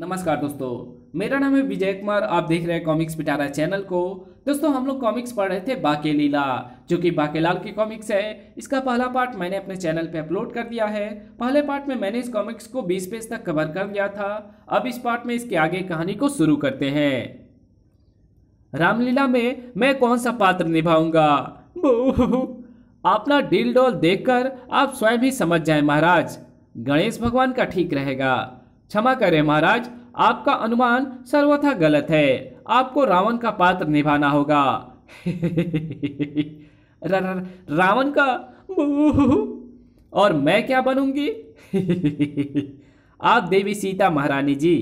नमस्कार दोस्तों मेरा नाम है विजय कुमार आप देख रहे हैं कॉमिक्स पिटारा चैनल को दोस्तों हम लोग कॉमिक्स पढ़ रहे थे बाके लीला जो कि लाल की कॉमिक्स है इसका पहला पार्ट मैंने अपने चैनल पे अपलोड कर दिया है पहले पार्ट में मैंने इस कॉमिक्स को 20 पेज तक कवर कर लिया था अब इस पार्ट में इसके आगे कहानी को शुरू करते हैं रामलीला में मैं कौन सा पात्र निभाऊंगा अपना डील डोल देख आप स्वयं ही समझ जाए महाराज गणेश भगवान का ठीक रहेगा क्षमा करें महाराज आपका अनुमान सर्वथा गलत है आपको रावण का पात्र निभाना होगा रावण का और मैं क्या बनूंगी आप देवी सीता महारानी जी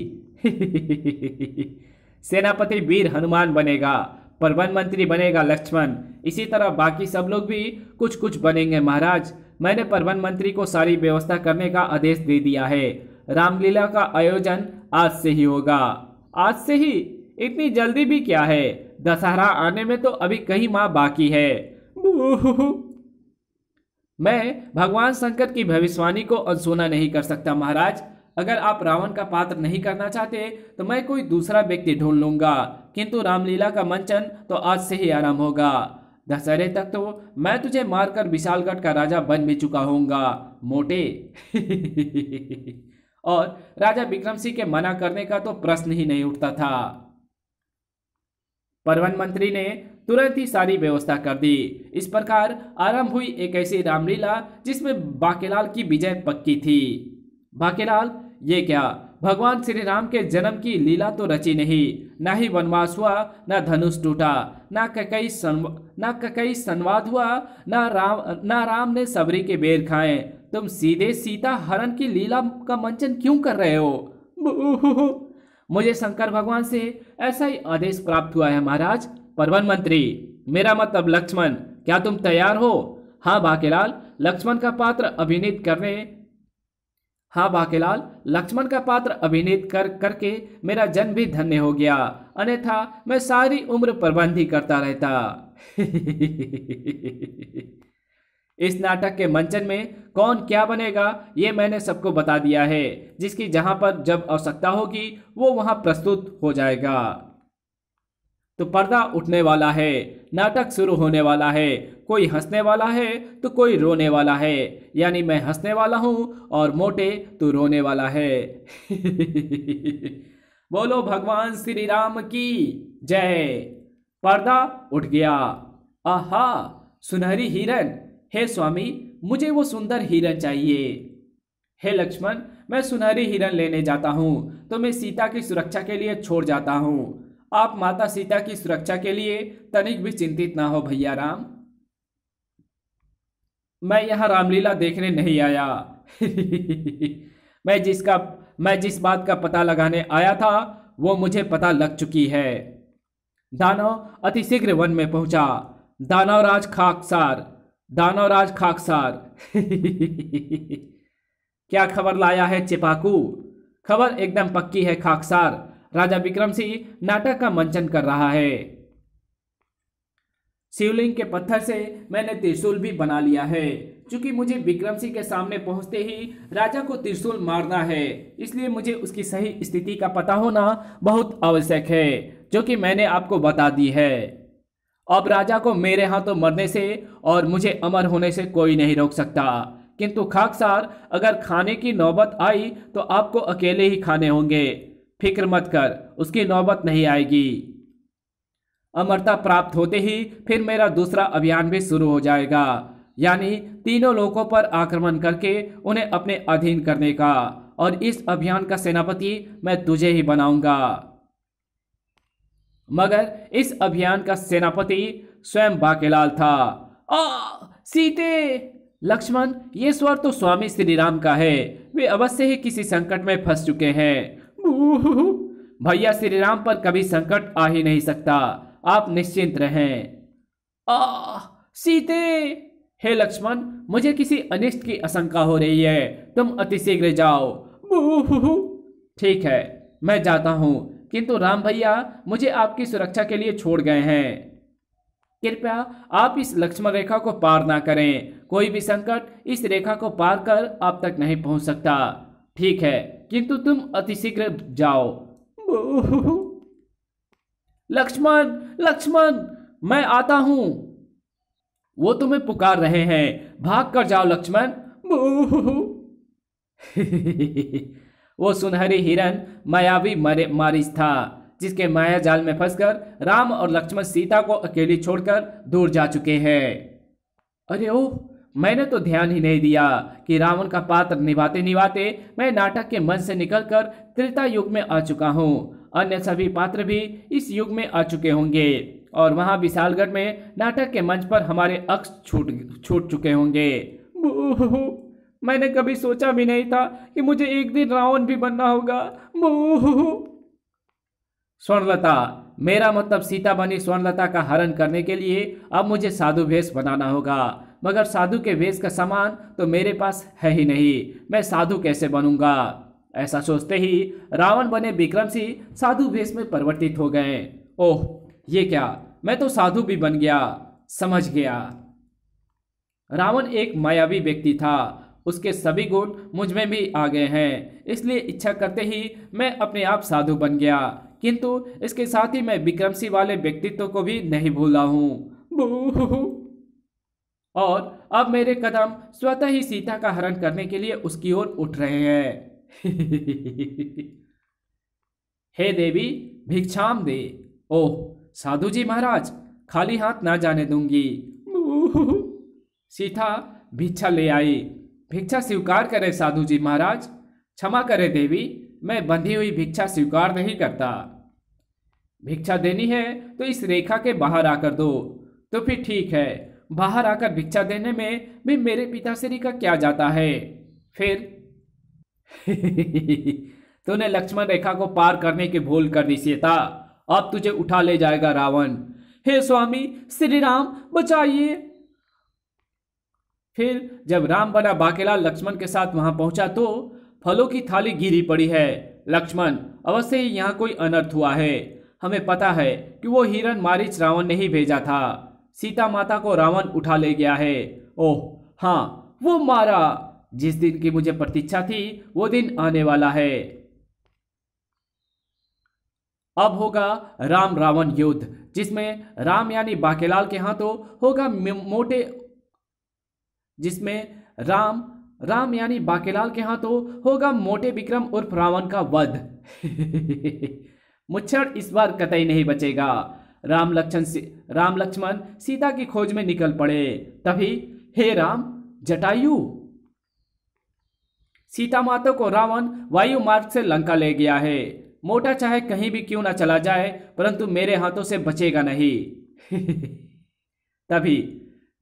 सेनापति वीर हनुमान बनेगा प्रबंध मंत्री बनेगा लक्ष्मण इसी तरह बाकी सब लोग भी कुछ कुछ बनेंगे महाराज मैंने प्रबंध मंत्री को सारी व्यवस्था करने का आदेश दे दिया है रामलीला का आयोजन आज से ही होगा आज से ही इतनी जल्दी भी क्या है दशहरा आने में तो अभी कई माह बाकी है मैं भगवान शंकर की भविष्यवाणी को अनसुना नहीं कर सकता महाराज अगर आप रावण का पात्र नहीं करना चाहते तो मैं कोई दूसरा व्यक्ति ढूंढ लूंगा किंतु रामलीला का मंचन तो आज से ही आरंभ होगा दशहरे तक तो मैं तुझे मारकर विशालगढ़ का राजा बन भी चुका होऊंगा मोटे और राजा विक्रम सिंह के मना करने का तो प्रश्न ही नहीं उठता था परवन मंत्री ने तुरंत ही सारी व्यवस्था कर दी इस प्रकार आरंभ हुई एक ऐसी रामलीला जिसमें बाकेलाल की विजय पक्की थी बाकेलाल ये क्या भगवान श्री राम के जन्म की लीला तो रची नहीं न ही वनवास हुआ न धनुष टूटा न कई न कई संवाद हुआ न राम न राम ने सबरी के बेर खाए तुम सीधे सीता हरण की लीला का मंचन क्यों कर रहे हो मुझे शंकर भगवान से ऐसा ही आदेश प्राप्त हुआ है महाराज परवन मंत्री मेरा मतलब लक्ष्मण क्या तुम तैयार हो हाँ बाकेलाल लक्ष्मण का पात्र अभिनीत करने हाँ भाकेलाल लक्ष्मण का पात्र अभिनीत कर करके मेरा जन्म भी धन्य हो गया अन्यथा मैं सारी उम्र प्रबंध ही करता रहता इस नाटक के मंचन में कौन क्या बनेगा ये मैंने सबको बता दिया है जिसकी जहाँ पर जब आवश्यकता होगी वो वहाँ प्रस्तुत हो जाएगा तो पर्दा उठने वाला है नाटक शुरू होने वाला है कोई हंसने वाला है तो कोई रोने वाला है यानी मैं हंसने वाला हूँ और मोटे तो रोने वाला है बोलो भगवान श्री राम की जय पर्दा उठ गया आहा सुनहरी हिरन हे स्वामी मुझे वो सुंदर हिरन चाहिए हे लक्ष्मण मैं सुनहरी हिरन लेने जाता हूँ तो मैं सीता की सुरक्षा के लिए छोड़ जाता हूँ आप माता सीता की सुरक्षा के लिए तनिक भी चिंतित ना हो भैया राम मैं यहाँ रामलीला देखने नहीं आया मैं जिसका मैं जिस बात का पता लगाने आया था वो मुझे पता लग चुकी है दानव अतिशीघ्र वन में पहुंचा दानवराज खाकसार दानवराज खाकसार क्या खबर लाया है चिपाकू खबर एकदम पक्की है खाकसार राजा विक्रम सिंह नाटक का मंचन कर रहा है शिवलिंग के पत्थर से मैंने त्रिशूल भी बना लिया है चूंकि मुझे विक्रम सिंह के सामने पहुंचते ही राजा को त्रिशूल मारना है इसलिए मुझे उसकी सही स्थिति का पता होना बहुत आवश्यक है जो कि मैंने आपको बता दी है अब राजा को मेरे हाथों तो मरने से और मुझे अमर होने से कोई नहीं रोक सकता किंतु खाकसार अगर खाने की नौबत आई तो आपको अकेले ही खाने होंगे फिक्र मत कर उसकी नौबत नहीं आएगी अमरता प्राप्त होते ही फिर मेरा दूसरा अभियान भी शुरू हो जाएगा यानी तीनों लोगों पर आक्रमण करके उन्हें अपने अधीन करने का और इस अभियान का सेनापति मैं तुझे ही बनाऊंगा मगर इस अभियान का सेनापति स्वयं बाकेलाल था आ सीते लक्ष्मण ये स्वर तो स्वामी श्रीराम का है वे अवश्य ही किसी संकट में फंस चुके हैं भैया श्री राम पर कभी संकट आ ही नहीं सकता आप निश्चिंत रहें आ सीते हे लक्ष्मण मुझे किसी अनिष्ट की आशंका हो रही है तुम अतिशीघ्र जाओ ठीक है मैं जाता हूँ किंतु राम भैया मुझे आपकी सुरक्षा के लिए छोड़ गए हैं कृपया आप इस लक्ष्मण रेखा को पार ना करें कोई भी संकट इस रेखा को पार कर आप तक नहीं पहुंच सकता ठीक है किंतु तुम अतिशीघ्र जाओ लक्ष्मण लक्ष्मण मैं आता हूं वो तुम्हें पुकार रहे हैं भाग कर जाओ लक्ष्मण वो सुनहरी हिरन मायावी मारिस था जिसके माया जाल में फंसकर राम और लक्ष्मण सीता को अकेली छोड़कर दूर जा चुके हैं अरे ओह मैंने तो ध्यान ही नहीं दिया कि रावण का पात्र निभाते निभाते मैं नाटक के मंच से निकलकर त्रेता युग में आ चुका हूँ अन्य सभी पात्र भी इस युग में आ चुके होंगे और वहाँ विशालगढ़ में नाटक के मंच पर हमारे अक्ष छूट छूट चुके होंगे मैंने कभी सोचा भी नहीं था कि मुझे एक दिन रावण भी बनना होगा स्वर्णलता मेरा मतलब सीता बनी स्वर्णलता का हरण करने के लिए अब मुझे साधु भेष बनाना होगा मगर साधु के वेश का सामान तो मेरे पास है ही नहीं मैं साधु कैसे बनूंगा ऐसा सोचते ही रावण बने विक्रम सिंह साधु वेश में परिवर्तित हो गए ओह ये क्या मैं तो साधु भी बन गया समझ गया रावण एक मायावी व्यक्ति था उसके सभी गुण मुझ में भी आ गए हैं इसलिए इच्छा करते ही मैं अपने आप साधु बन गया किंतु इसके साथ ही मैं विक्रमसी वाले व्यक्तित्व को भी नहीं भूला हूँ और अब मेरे कदम स्वतः ही सीता का हरण करने के लिए उसकी ओर उठ रहे हैं हे देवी भिक्षाम दे ओह साधु जी महाराज खाली हाथ ना जाने दूंगी सीता भिक्षा ले आई भिक्षा स्वीकार करे साधु जी महाराज क्षमा करे देवी मैं बंधी हुई भिक्षा स्वीकार नहीं करता भिक्षा देनी है तो इस रेखा के बाहर आकर दो तो फिर ठीक है बाहर आकर भिक्षा देने में भी मेरे पिताश्री का क्या जाता है फिर तूने लक्ष्मण रेखा को पार करने की भूल कर दी सीता अब तुझे उठा ले जाएगा रावण हे स्वामी श्री राम बचाइए फिर जब राम बना बाकेला लक्ष्मण के साथ वहां पहुंचा तो फलों की थाली गिरी पड़ी है लक्ष्मण अवश्य ही यहाँ कोई अनर्थ हुआ है हमें पता है कि वो हिरन मारिच रावण ने ही भेजा था सीता माता को रावण उठा ले गया है ओह हाँ वो मारा जिस दिन की मुझे प्रतीक्षा थी वो दिन आने वाला है अब होगा राम रावण युद्ध जिसमें राम यानी बाकेलाल के हाथों होगा मोटे जिसमें राम राम यानी बाकेलाल के हाथों होगा मोटे विक्रम उर्फ रावण का वध मुच्छर इस बार कतई नहीं बचेगा राम लक्ष्मण राम लक्ष्मण सीता की खोज में निकल पड़े तभी हे राम जटायु सीता माता को रावण वायु मार्ग से लंका ले गया है मोटा चाहे कहीं भी क्यों ना चला जाए परंतु मेरे हाथों से बचेगा नहीं तभी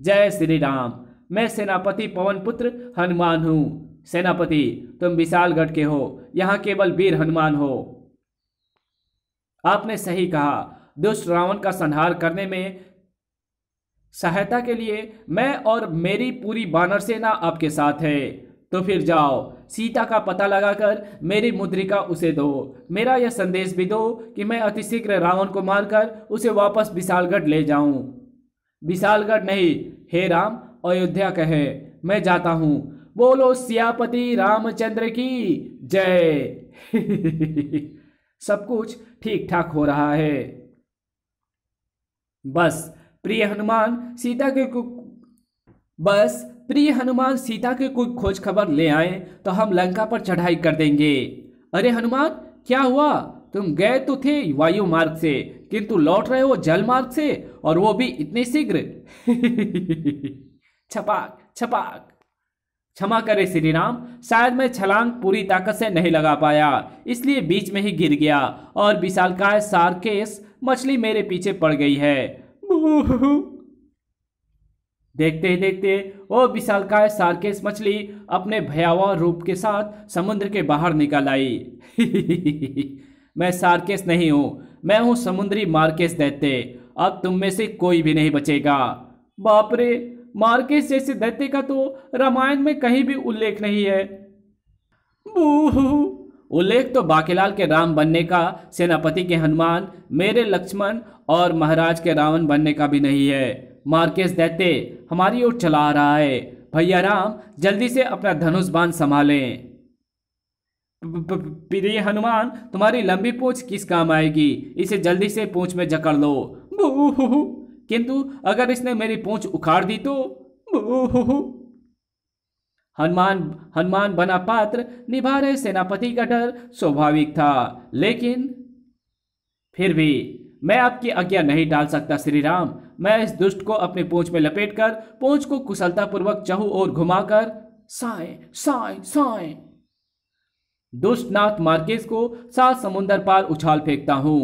जय श्री राम मैं सेनापति पवन पुत्र हनुमान हूँ सेनापति तुम विशालगढ़ के हो यहाँ केवल वीर हनुमान हो आपने सही कहा दुष्ट रावण का संहार करने में सहायता के लिए मैं और मेरी पूरी बानर सेना आपके साथ है तो फिर जाओ सीता का पता लगाकर मेरी मुद्रिका उसे दो मेरा यह संदेश भी दो कि मैं अतिशीघ्र रावण को मारकर उसे वापस विशालगढ़ ले जाऊं विशालगढ़ नहीं हे राम अयोध्या कहे मैं जाता हूं बोलो सियापति रामचंद्र की जय सब कुछ ठीक ठाक हो रहा है बस प्रिय हनुमान सीता के बस प्रिय हनुमान सीता के कोई खोज खबर ले आए तो हम लंका पर चढ़ाई कर देंगे अरे हनुमान क्या हुआ तुम गए तो थे वायु मार्ग से किंतु लौट रहे हो जल मार्ग से और वो भी इतने शीघ्र छपाक छपाक क्षमा करे श्री राम शायद मैं छलांग पूरी ताकत से नहीं लगा पाया इसलिए बीच में ही गिर गया और विशालकाय सारकेश मछली मेरे पीछे पड़ गई है देखते ही देखते वो विशालकाय सार्केस मछली अपने भयावह रूप के साथ समुद्र के बाहर निकल आई मैं सार्केस नहीं हूँ मैं हूँ समुद्री मार्केस दैत्य अब तुम में से कोई भी नहीं बचेगा बाप रे मार्केस जैसे दैत्य का तो रामायण में कहीं भी उल्लेख नहीं है बूहू उल्लेख तो बाकेलाल के राम बनने का सेनापति के हनुमान मेरे लक्ष्मण और महाराज के रावण बनने का भी नहीं है मार्केस दैते हमारी ओर चला रहा है भैया राम जल्दी से अपना धनुष बांध संभालें प्रिय हनुमान तुम्हारी लंबी पूछ किस काम आएगी इसे जल्दी से पूछ में जकड़ लो किंतु अगर इसने मेरी पूछ उखाड़ दी तो हनुमान हनुमान बना पात्र निभा रहे सेनापति का डर स्वाभाविक था लेकिन फिर भी मैं आपकी आज्ञा नहीं डाल सकता श्री राम मैं इस दुष्ट को अपनी पूंछ में लपेट कर पूंछ को कुशलतापूर्वक चाहू और घुमाकर साय साए साए दुष्टनाथ मार्केस को सात समुंदर पार उछाल फेंकता हूं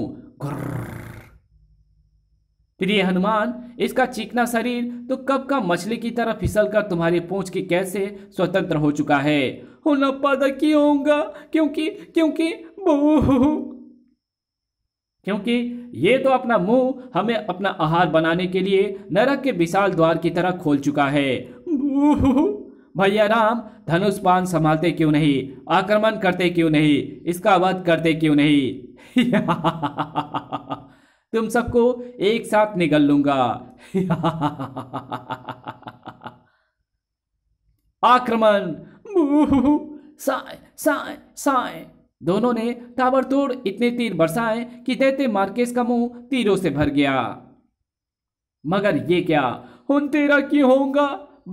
प्रिय हम्म। हनुमान इसका चीखना शरीर तो कब का मछली की तरह फिसल कर तुम्हारी पूछ के कैसे स्वतंत्र हो चुका है होना पैदा क्यों होगा क्योंकि क्योंकि क्योंकि ये तो अपना मुंह हमें अपना आहार बनाने के लिए नरक के विशाल द्वार की तरह खोल चुका है भैया राम धनुष पान संभालते क्यों नहीं आक्रमण करते क्यों नहीं इसका वध करते क्यों नहीं तुम सबको एक साथ निगल लूंगा आक्रमण साए साए साए दोनों ने ताबड़तोड़ इतने तीर बरसाए कि देते मार्केस का मुंह तीरों से भर गया मगर ये क्या हूं तेरा क्यों होगा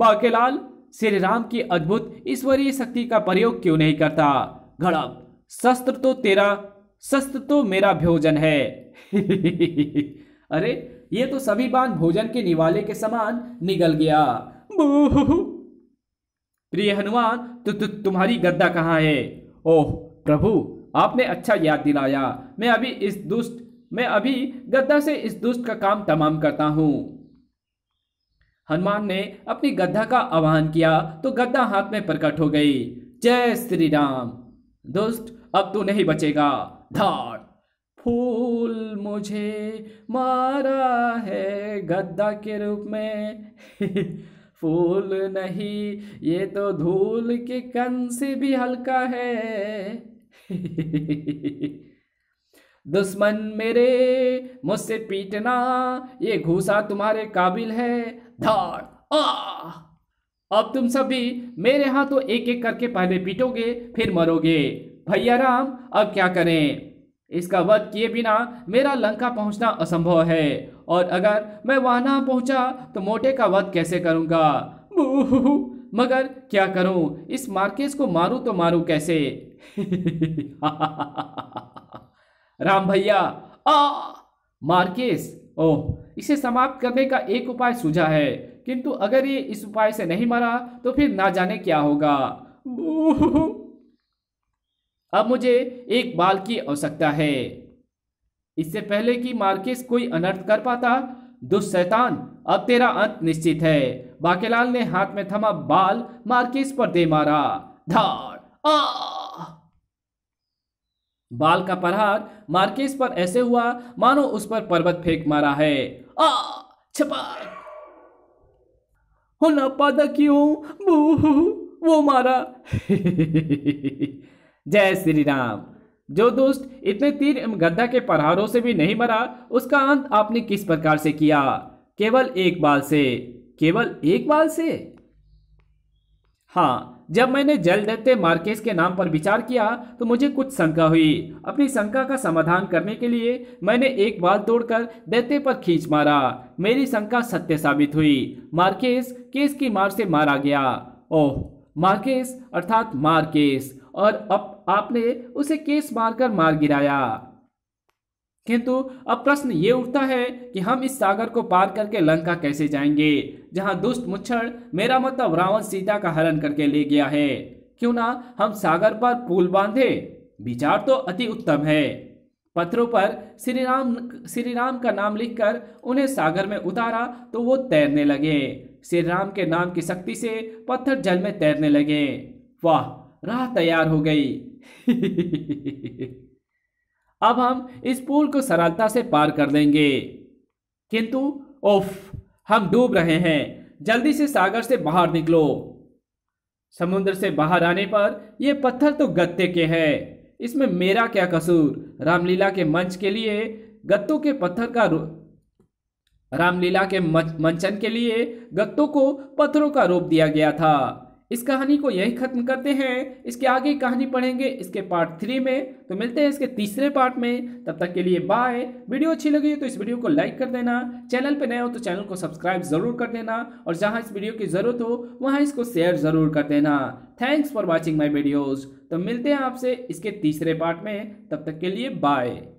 बाकेलाल श्री राम की अद्भुत ईश्वरीय शक्ति का प्रयोग क्यों नहीं करता घड़प शस्त्र तो तेरा सस्त तो मेरा भोजन है अरे ये तो सभी बांध भोजन के निवाले के समान निगल गया प्रिय हनुमान तो तु, तु, तुम्हारी गद्दा कहाँ है ओह प्रभु आपने अच्छा याद दिलाया मैं अभी इस दुष्ट मैं अभी गद्दा से इस दुष्ट का काम तमाम करता हूँ हनुमान ने अपनी गद्दा का आह्वान किया तो गद्दा हाथ में प्रकट हो गई जय श्री राम दुष्ट अब तू नहीं बचेगा थर्ड फूल मुझे मारा है गद्दा के रूप में फूल नहीं ये तो धूल के कन से भी हल्का है दुश्मन मेरे मुझसे पीटना ये घूसा तुम्हारे काबिल है धार आ अब तुम सभी मेरे हाथों तो एक एक करके पहले पीटोगे फिर मरोगे भैया राम अब क्या करें इसका वध किए बिना मेरा लंका पहुंचना असंभव है और अगर मैं वहां ना पहुंचा तो मोटे का वध कैसे करूंगा मगर क्या करूं इस मार्केस को मारूं तो मारूं कैसे राम भैया आ मार्केस ओह इसे समाप्त करने का एक उपाय सूझा है किंतु अगर ये इस उपाय से नहीं मरा तो फिर ना जाने क्या होगा अब मुझे एक बाल की आवश्यकता है इससे पहले कि मार्केस कोई अनर्थ कर पाता दुष्शैतान अब तेरा अंत निश्चित है बाकेलाल ने हाथ में थमा बाल मार्केस पर दे मारा धार आ बाल का प्रहार मार्केस पर ऐसे हुआ मानो उस पर पर्वत फेंक मारा है आ छपाक पादा क्यों वो मारा जय श्री राम जो दुष्ट इतने तीर एवं गद्दा के प्रहारों से भी नहीं मरा उसका अंत आपने किस प्रकार से किया केवल एक बाल से केवल एक बाल से हाँ जब मैंने जल देते मार्केस के नाम पर विचार किया तो मुझे कुछ शंका हुई अपनी शंका का समाधान करने के लिए मैंने एक बाल तोड़कर दत्ते पर खींच मारा मेरी शंका सत्य साबित हुई मार्केस केस की मार से मारा गया ओह मार्केस अर्थात मार्केस और अब आपने उसे केस मारकर मार गिराया किंतु अब प्रश्न ये उठता है कि हम इस सागर को पार करके लंका कैसे जाएंगे जहां दुष्ट मुच्छर मेरा मतलब रावण सीता का हरण करके ले गया है क्यों ना हम सागर पर पुल बांधे विचार तो अति उत्तम है पत्थरों पर श्री राम श्री राम का नाम लिखकर उन्हें सागर में उतारा तो वो तैरने लगे श्री राम के नाम की शक्ति से पत्थर जल में तैरने लगे वाह राह तैयार हो गई अब हम इस पुल को सरलता से पार कर लेंगे किंतु ओफ हम डूब रहे हैं जल्दी से सागर से बाहर निकलो समुद्र से बाहर आने पर यह पत्थर तो गत्ते के हैं इसमें मेरा क्या कसूर रामलीला के मंच के लिए गत्तों के पत्थर का रामलीला के मंचन के लिए गत्तों को पत्थरों का रूप दिया गया था इस कहानी को यही खत्म करते हैं इसके आगे कहानी पढ़ेंगे इसके पार्ट थ्री में तो मिलते हैं इसके तीसरे पार्ट में तब तक के लिए बाय वीडियो अच्छी लगी तो इस वीडियो को लाइक कर देना चैनल पर नए हो तो चैनल को सब्सक्राइब जरूर कर देना और जहाँ इस वीडियो की ज़रूरत हो वहाँ इसको शेयर ज़रूर कर देना thanks for watching my videos तो मिलते हैं आपसे इसके तीसरे पार्ट में तब तक के लिए बाय